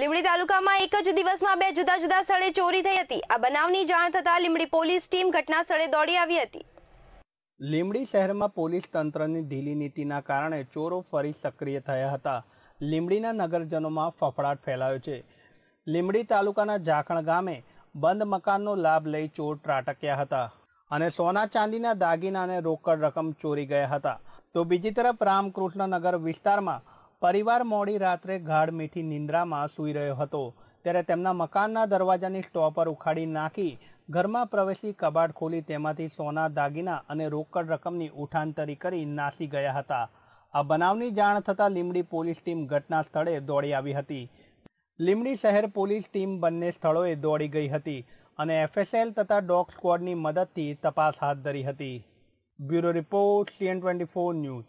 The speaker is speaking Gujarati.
લીમડી તાલુકામાં એક જ દિવસમાં બે જુદા જુદા સ્થળે ચોરી થઈ હતી આ બનાવની જાણ થતાં લીમડી પોલીસ ટીમ ઘટના સ્થળે દોડી આવી હતી લીમડી શહેરમાં પોલીસ તંત્રની ઢીલી નીતિના કારણે ચોરો ફરી સક્રિય થયા હતા લીમડીના નગરજનોમાં ફફડાટ ફેલાયો છે લીમડી તાલુકાના જાખણ ગામે બંધ મકાનનો લાભ લઈ ચોર ત્રાટક્યા હતા અને સોના ચાંદીના દાગીના અને રોકડ રકમ ચોરી ગયા હતા તો બીજી તરફ રામકૃષ્ણનગર વિસ્તારમાં પરિવાર મોડી રાત્રે ગાઢ મીઠી નિંદ્રામાં સૂઈ રહ્યો હતો ત્યારે તેમના મકાનના દરવાજાની સ્ટોપર ઉખાડી નાખી ઘરમાં પ્રવેશી કબાટ ખોલી તેમાંથી સોના દાગીના અને રોકડ રકમની ઉઠાંતરી કરી નાસી ગયા હતા આ બનાવની જાણ થતાં લીમડી પોલીસ ટીમ ઘટના સ્થળે દોડી આવી હતી લીમડી શહેર પોલીસ ટીમ બંને સ્થળોએ દોડી ગઈ હતી અને એફએસએલ તથા ડોગ સ્ક્વોડની મદદથી તપાસ હાથ ધરી હતી bureau report CN twenty four news